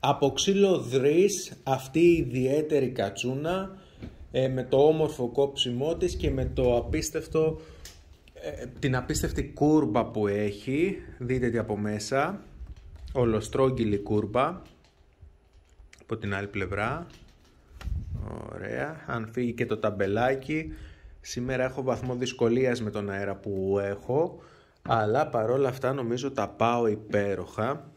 Από ξύλο δρύς αυτή η ιδιαίτερη κατσούνα ε, με το όμορφο κόψιμό της και με το απίστευτο, ε, την απίστευτη κούρμπα που έχει. Δείτε τι από μέσα. Ολοστρόγγυλη κούρμπα από την άλλη πλευρά. Ωραία. Αν φύγει και το ταμπελάκι. Σήμερα έχω βαθμό δυσκολίας με τον αέρα που έχω. Αλλά παρόλα αυτά νομίζω τα πάω υπέροχα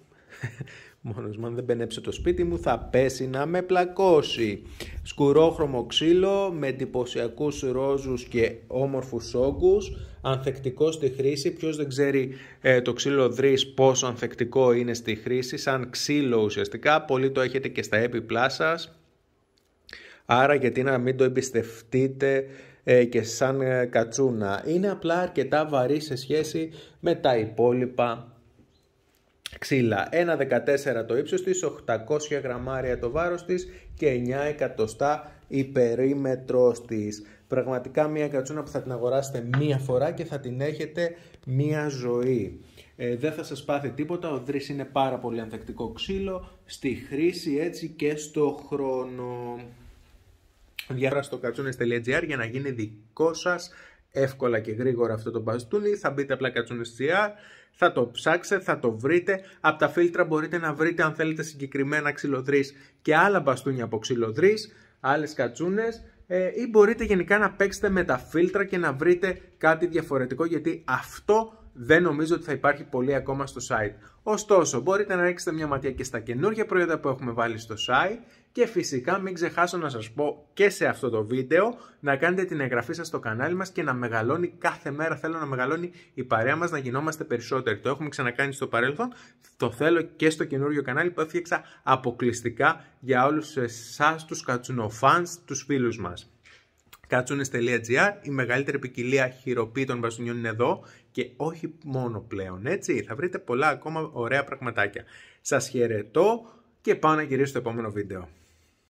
μόνος μου, αν δεν πενέψω το σπίτι μου θα πέσει να με πλακώσει. Σκουρόχρωμο ξύλο με εντυπωσιακούς ρόζους και όμορφους όγκους, ανθεκτικό στη χρήση, ποιος δεν ξέρει ε, το ξύλο δρύς πόσο ανθεκτικό είναι στη χρήση, σαν ξύλο ουσιαστικά, πολύ το έχετε και στα έπιπλά σας. Άρα γιατί να μην το εμπιστευτείτε ε, και σαν ε, κατσούνα. Είναι απλά αρκετά βαρύ σε σχέση με τα υπόλοιπα Ξύλα 1,14 το ύψος της, 800 γραμμάρια το βάρος της και 9 εκατοστά η περίμετρος της. Πραγματικά μια κατσούνα που θα την αγοράσετε μία φορά και θα την έχετε μία ζωή. Ε, δεν θα σας πάθει τίποτα, ο δρύς είναι πάρα πολύ ανθεκτικό ξύλο, στη χρήση έτσι και στο χρόνο. Διάρα στο κατσούνες.gr για να γίνει δικό σας εύκολα και γρήγορα αυτό το μπαστούνι. Θα μπείτε απλά κατσουνιστιά, θα το ψάξετε, θα το βρείτε. Από τα φίλτρα μπορείτε να βρείτε αν θέλετε συγκεκριμένα ξυλοδρύς και άλλα μπαστούνια από ξυλοδρύς, άλλες κατσούνες ε, ή μπορείτε γενικά να παίξετε με τα φίλτρα και να βρείτε κάτι διαφορετικό γιατί αυτό δεν νομίζω ότι θα υπάρχει πολύ ακόμα στο site. Ωστόσο, μπορείτε να ρίξετε μια ματιά και στα καινούργια προϊόντα που έχουμε βάλει στο site και φυσικά μην ξεχάσω να σας πω και σε αυτό το βίντεο να κάνετε την εγγραφή σας στο κανάλι μας και να μεγαλώνει κάθε μέρα. Θέλω να μεγαλώνει η παρέα μας, να γινόμαστε περισσότεροι. Το έχουμε ξανακάνει στο παρελθόν, το θέλω και στο καινούργιο κανάλι που έφτιαξα αποκλειστικά για όλους εσάς τους κατσουνοφάνς, τους φίλους μας κατσούνε.gr, η μεγαλύτερη ποικιλία χειροποίητων μπαστούνιων είναι εδώ και όχι μόνο πλέον, έτσι. Θα βρείτε πολλά ακόμα ωραία πραγματάκια. Σας χαιρετώ και πάω να γυρίσω στο επόμενο βίντεο.